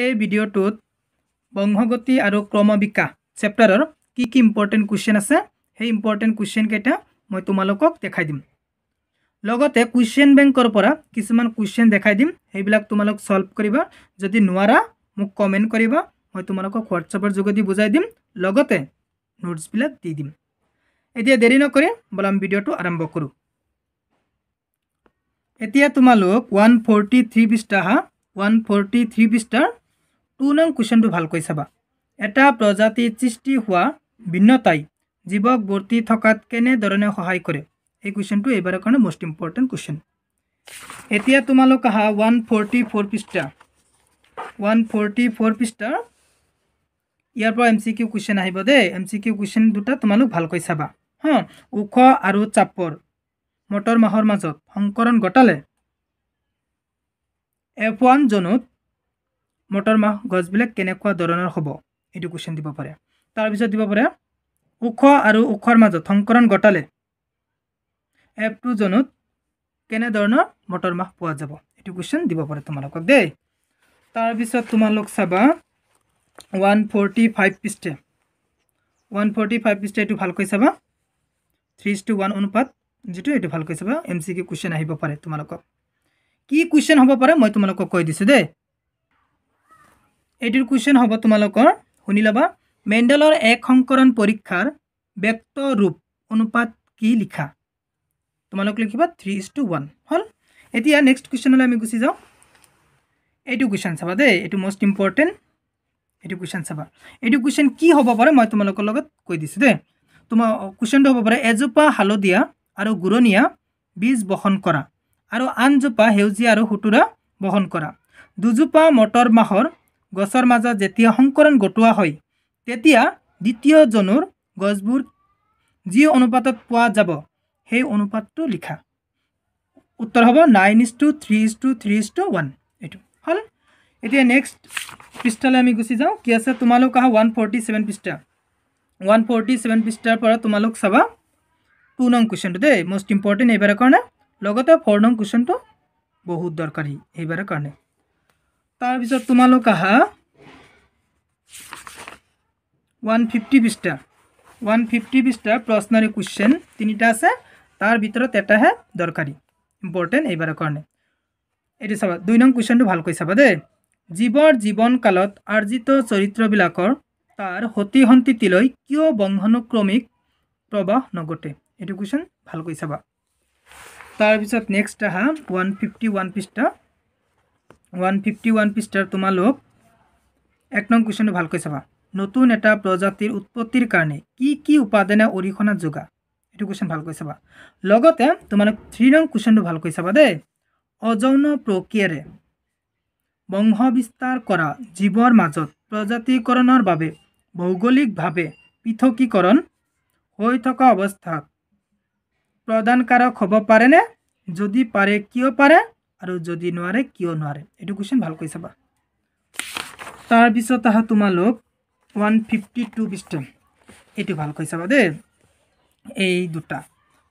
এই ভিডিঅ'টোত বংশগতি আৰু ক্ৰমবিকাশ চেপ্টাৰৰ কি কি ইম্পৰ্টেণ্ট কুৱেশ্যন আছে সেই ইম্পৰ্টেণ্ট কুৱেশ্যনকেইটা মই তোমালোকক দেখাই দিম লগতে কুৱেশ্যন বেংকৰ পৰা কিছুমান কুৱেশ্যন দেখাই দিম সেইবিলাক তোমালোক চল্ভ কৰিবা যদি নোৱাৰা মোক কমেণ্ট কৰিবা মই তোমালোকক হোৱাটছএপৰ যোগেদি বুজাই দিম লগতে নোটছবিলাক দি দিম এতিয়া দেৰি নকৰি বলাম ভিডিঅ'টো আৰম্ভ কৰোঁ এতিয়া তোমালোক ওৱান ফৰ্টি থ্ৰী পৃষ্ঠা ওৱান ফৰ্টি থ্ৰী পৃষ্ঠাৰ টু নং কুৱেশ্যনটো ভালকৈ চাবা এটা প্ৰজাতিৰ সৃষ্টি হোৱা ভিন্নতাই জীৱক বৰ্তি থকাত কেনেধৰণে সহায় কৰে এই কুৱেশ্যনটো এইবাৰৰ কাৰণে মষ্ট ইম্পৰ্টেণ্ট কুৱেশ্যন এতিয়া তোমালোক আহা ওৱান ফৰ্টি ফ'ৰ পৃষ্ঠা ওৱান ফৰ্টি ফ'ৰ পৃষ্ঠাৰ ইয়াৰ পৰা এম চি কিউ কুৱেশ্যন আহিব দেই এম চি কিউ কুৱেশ্যন দুটা তোমালোক ভালকৈ চাবা হ ওখ আৰু চাপৰ মটৰ মাহৰ মাজত সংকৰণ ঘটালে এফ ওৱান জ'নত মটৰ মাহ গছবিলাক কেনেকুৱা ধৰণৰ হ'ব এইটো কুৱেশ্যন দিব পাৰে তাৰপিছত দিব পাৰে ওখ আৰু ওখৰ মাজত সংকৰণ ঘটালে এফ টু জ'নত কেনেধৰণৰ মটৰ মাহ পোৱা যাব এইটো কুৱেশ্যন দিব পাৰে তোমালোকক দেই তাৰপিছত তোমালোক চাবা ওৱান ফৰ্টি ফাইভ পিষ্টে ওৱান ফৰ্টি ফাইভ পিষ্টে এইটো ভালকৈ চাবা থ্ৰী টু ওৱান অনুপাত যিটো এইটো ভালকৈ চাবা এম চি কিউ কুৱেশ্যন আহিব পাৰে তোমালোকক কি কুৱেশ্যন হ'ব পাৰে মই তোমালোকক কৈ দিছোঁ দেই এইটোৰ কুৱেশ্যন হ'ব তোমালোকৰ শুনি ল'বা মেণ্ডেলৰ এক সংকৰণ পৰীক্ষাৰ ব্যক্ত ৰূপ অনুপাত কি লিখা তোমালোক লিখিবা থ্ৰী ইজ টু ওৱান হ'ল এতিয়া নেক্সট কুৱেশ্যনলৈ আমি গুচি যাওঁ এইটো কুৱেশ্যন চাবা দেই এইটো মষ্ট ইম্পৰ্টেণ্ট এইটো কুৱেশ্যন চাবা এইটো কুৱেশ্যন কি হ'ব পাৰে মই তোমালোকৰ লগত কৈ দিছোঁ দেই তোমাৰ কুৱেশ্যনটো হ'ব পাৰে এজোপা হালধীয়া আৰু গুৰণীয়া বীজ বহন কৰা আৰু আনজোপা সেউজীয়া আৰু সুতুৰা বহন কৰা দুজোপা মটৰ মাহৰ গছৰ মাজত যেতিয়া সংকৰণ গটোৱা হয় তেতিয়া দ্বিতীয় দ্বিতীয়জনৰ গছবোৰ যি অনুপাতত পোৱা যাব সেই অনুপাতটো লিখা উত্তৰ হ'ব nine is to three is to three is to one এইটো হ'ল এতিয়া নেক্সট পৃষ্ঠালৈ আমি গুচি যাওঁ কি আছে তোমালোক আহা ওৱান ফৰ্টি ছেভেন পৃষ্ঠা ওৱান ফৰ্টি ছেভেন পৃষ্ঠাৰ পৰা তোমালোক চাবা টু নং কুৱেশ্যনটো দেই মষ্ট ইম্পৰ্টেণ্ট এইবাৰৰ কাৰণে লগতে ফৰ নং কুৱেশ্যনটো বহুত দৰকাৰী এইবাৰৰ কাৰণে তাৰপিছত তোমালোক আহা ওৱান ফিফটি পৃষ্ঠা ওৱান ফিফটি পৃষ্ঠা প্ৰশ্নৰী কুৱেশ্যন তিনিটা আছে তাৰ ভিতৰত এটাহে দৰকাৰী ইম্পৰ্টেণ্ট এইবাৰৰ কাৰণে এইটো চাবা দুই নং কুৱেশ্যনটো ভালকৈ চাবা দেই জীৱৰ জীৱন কালত আৰ্জিত চৰিত্ৰবিলাকৰ তাৰ সতিসন্ততিলৈ কিয় বংশানুক্ৰমিক প্ৰৱাহ নঘটে এইটো কুৱেশ্যন ভালকৈ চাবা তাৰপিছত নেক্সট আহা ওৱান ফিফটি ওৱান পৃষ্ঠা ওৱান ফিফটি ওৱান পৃষ্ঠাৰ তোমালোক এক নং কুৱেশ্যনটো ভালকৈ চাবা নতুন এটা প্ৰজাতিৰ উৎপত্তিৰ কাৰণে কি কি উপাদানে অৰিহণা যোগা এইটো কুৱেশ্যন ভালকৈ চাবা লগতে তোমালোক থ্ৰী নং কুৱেশ্যনটো ভালকৈ চাবা দেই অযৌন প্ৰক্ৰিয়াৰে বংশ বিস্তাৰ কৰা জীৱৰ মাজত প্ৰজাতিকৰণৰ বাবে ভৌগোলিকভাৱে পৃথকীকৰণ হৈ থকা অৱস্থাত প্ৰদানকাৰক হ'ব পাৰেনে যদি পাৰে কিয় পাৰে আৰু যদি নোৱাৰে কিয় নোৱাৰে এইটো কুৱেশ্যন ভালকৈ চাবা তাৰপিছত আহা তোমালোক ওৱান ফিফটি টু পিষ্টেম এইটো ভালকৈ চাবা দেই এই দুটা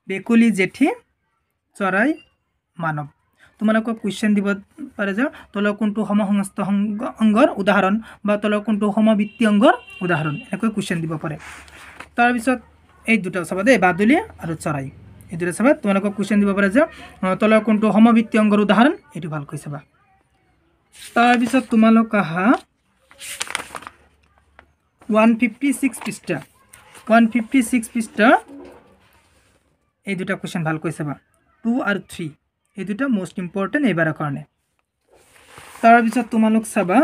বেকুলী জেঠী চৰাই মানৱ তোমালোকক কুৱেশ্যন দিব পাৰে যে তলৰ কোনটো সম সংস্থ অংগৰ উদাহৰণ বা তলৰ কোনটো সমবৃত্তি অংগৰ উদাহৰণ এনেকৈ কুৱেশ্যন দিব পাৰে তাৰপিছত এই দুটা চাবা দেই বাদুলি আৰু চৰাই এইটোৰে চাবা তোমালোকক কুৱেশ্যন দিব পাৰা যে তলৰ কোনটো সমবৃত্তি অংগৰ উদাহৰণ এইটো ভালকৈ চাবা তাৰপিছত তোমালোক আহা ওৱান ফিফটি ছিক্স পৃষ্ঠা ওৱান ফিফটি ছিক্স পৃষ্ঠা এই দুটা কুৱেশ্যন ভালকৈ চাবা টু আৰু থ্ৰী এই দুটা মষ্ট ইম্পৰ্টেণ্ট এইবাৰৰ কাৰণে তাৰপিছত তোমালোক চাবা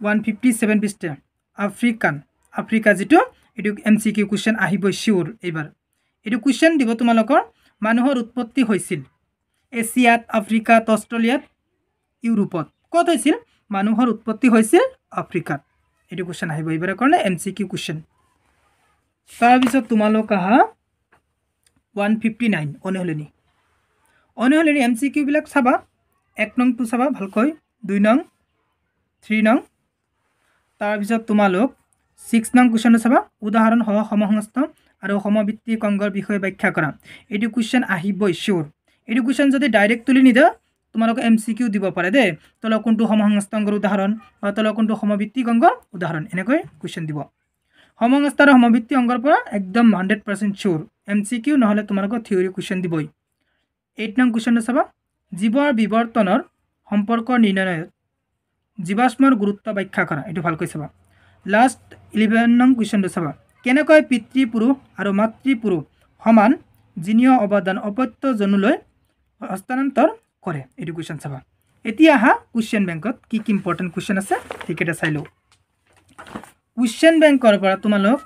ওৱান ফিফটি ছেভেন পৃষ্ঠা আফ্ৰিকান আফ্ৰিকা যিটো এইটো এম চি কিউ কুৱেশ্যন আহিবই চিয়'ৰ এইবাৰ এইটো কুৱেশ্যন দিব তোমালোকৰ মানুহৰ উৎপত্তি হৈছিল এছিয়াত আফ্ৰিকাত অষ্ট্ৰেলিয়াত ইউৰোপত ক'ত হৈছিল মানুহৰ উৎপত্তি হৈছিল আফ্ৰিকাত এইটো কুৱেশ্যন আহিব এইবাৰৰ কাৰণে এম চি কিউ কুৱেশ্যন তাৰপিছত তোমালোক আহা ওৱান ফিফটি নাইন অনুশীলনী অনুশীলনী এম চি কিউবিলাক চাবা এক নংটো চাবা ভালকৈ দুই নং থ্ৰী নং তাৰপিছত তোমালোক ছিক্স নং কুৱেশ্যনটো চাবা উদাহৰণ হ'ব সমসংস্থ আৰু সমবৃত্তিক অংগৰ বিষয়ে ব্যাখ্যা কৰা এইটো কুৱেশ্যন আহিবই চিয়'ৰ এইটো কুৱেশ্যন যদি ডাইৰেক্ট তুলি নিদিয়ে তোমালোকে এম চি কিউ দিব পাৰে দেই তলত কোনটো সমসংস্থাংগৰ উদাহৰণ বা তলত কোনটো সমবৃত্তিক অংগৰ উদাহৰণ এনেকৈ কুৱেশ্যন দিব সমসংস্থা আৰু সমবৃত্তি অংগৰ পৰা একদম hundred percent sure M C Q নহ'লে তোমালোকক থিয়ৰী কুৱেশ্যন দিবই এইট নং কুৱেশ্যনটো চাবা জীৱৰ বিৱৰ্তনৰ সম্পৰ্ক নিৰ্ণয়ত জীৱাশ্মৰ গুৰুত্ব ব্যাখ্যা কৰা এইটো ভালকৈ চাবা লাষ্ট ইলেভেন নং কুৱেশ্যনটো চাবা কেনেকৈ পিতৃপুৰুষ আৰু মাতৃপুৰুষ সমান জিনীয় অৱদান অপত্যজনলৈ হস্তান্তৰ কৰে এইটো কুৱেশ্যন চাবা এতিয়া আহা কুৱেশ্যন বেংকত কি কি ইম্পৰ্টেণ্ট কুৱেশ্যন আছে সেইকেইটা চাই লওঁ কুৱেশ্যন বেংকৰ পৰা তোমালোক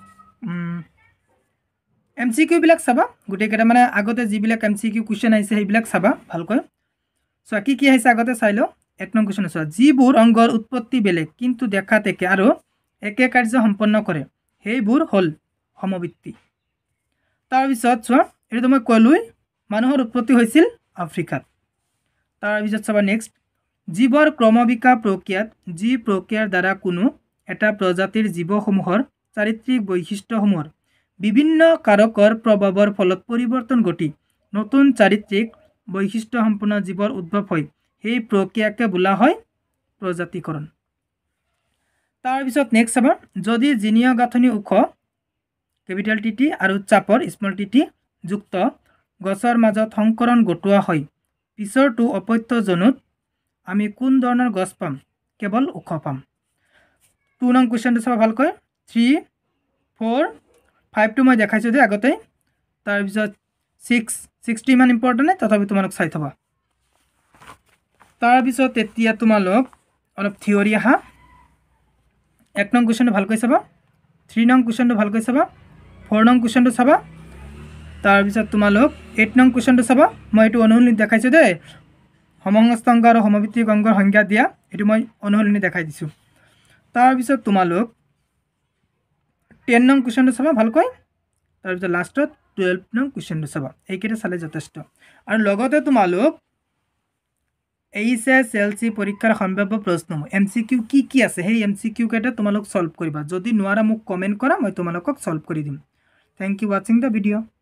এম চি কিউবিলাক চাবা গোটেইকেইটা মানে আগতে যিবিলাক এম চি কিউ কুৱেশ্যন আহিছে সেইবিলাক চাবা ভালকৈ চোৱা কি কি আহিছে আগতে চাই লওঁ এক নং কুৱেশ্যন চোৱা যিবোৰ অংগৰ উৎপত্তি বেলেগ কিন্তু দেখা টেকে আৰু একে কাৰ্য সম্পন্ন কৰে সেইবোৰ হ'ল সমবৃত্তি তাৰপিছত চোৱা এইটো মই কলোৱেই মানুহৰ উৎপত্তি হৈছিল আফ্ৰিকাত তাৰপিছত চাবা নেক্সট জীৱৰ ক্ৰমবিকাশ প্ৰক্ৰিয়াত যি প্ৰক্ৰিয়াৰ দ্বাৰা কোনো এটা প্ৰজাতিৰ জীৱসমূহৰ চাৰিত্ৰিক বৈশিষ্ট্যসমূহৰ বিভিন্ন কাৰকৰ প্ৰভাৱৰ ফলত পৰিৱৰ্তন ঘটি নতুন চাৰিত্ৰিক বৈশিষ্ট্যসম্পন্ন জীৱৰ উদ্ভৱ হয় সেই প্ৰক্ৰিয়াকে বোলা হয় প্ৰজাতিকৰণ তাৰপিছত নেক্সট চাবা যদি জিনীয় গাঁথনি ওখ কেপিটেল টিটি আৰু চাপৰ স্মল টিটি যুক্ত গছৰ মাজত সংকৰণ গটোৱা হয় পিছৰটো অপত্যজনত আমি কোন ধৰণৰ গছ পাম কেৱল ওখ পাম টু নং কুৱেশ্যনটো চাব ভালকৈ থ্ৰী ফ'ৰ ফাইভটো মই দেখাইছোঁ দেই আগতে তাৰপিছত ছিক্স ছিক্সটো ইমান ইম্পৰ্টেণ্ট নাই তথাপি তোমালোক চাই থবা তাৰপিছত এতিয়া তোমালোক অলপ থিয়ৰি আহা এক নং কুৱেশ্যনটো ভালকৈ চাবা থ্ৰী নং কুৱেশ্যনটো ভালকৈ চাবা ফ'ৰ নং কুৱেশ্যনটো চাবা তাৰপিছত তোমালোক এইট নং কুৱেশ্যনটো চাবা মই এইটো অনুশীলনীত দেখাইছোঁ দেই সমসংস্থ অংগ আৰু সমবৃত্তিক অংগৰ সংজ্ঞা দিয়া এইটো মই অনুশীলনীত দেখাই দিছোঁ তাৰপিছত তোমালোক টেন নং কুৱেশ্যনটো চাবা ভালকৈ তাৰপিছত লাষ্টত টুৱেল্ভ নং কুৱেশ্যনটো চাবা এইকেইটা চালে যথেষ্ট আৰু লগতে তোমালোক এইছ এছ এল চি পৰীক্ষাৰ সম্ভাৱ্য প্ৰশ্নসমূহ এম চি কিউ কি কি আছে সেই এম চি কিউ কেইটা তোমালোক চল্ভ কৰিবা যদি নোৱাৰা মোক কমেণ্ট কৰা মই তোমালোকক চল্ভ কৰি দিম থেংক ইউ ৱাচিং দ্য ভিডিঅ'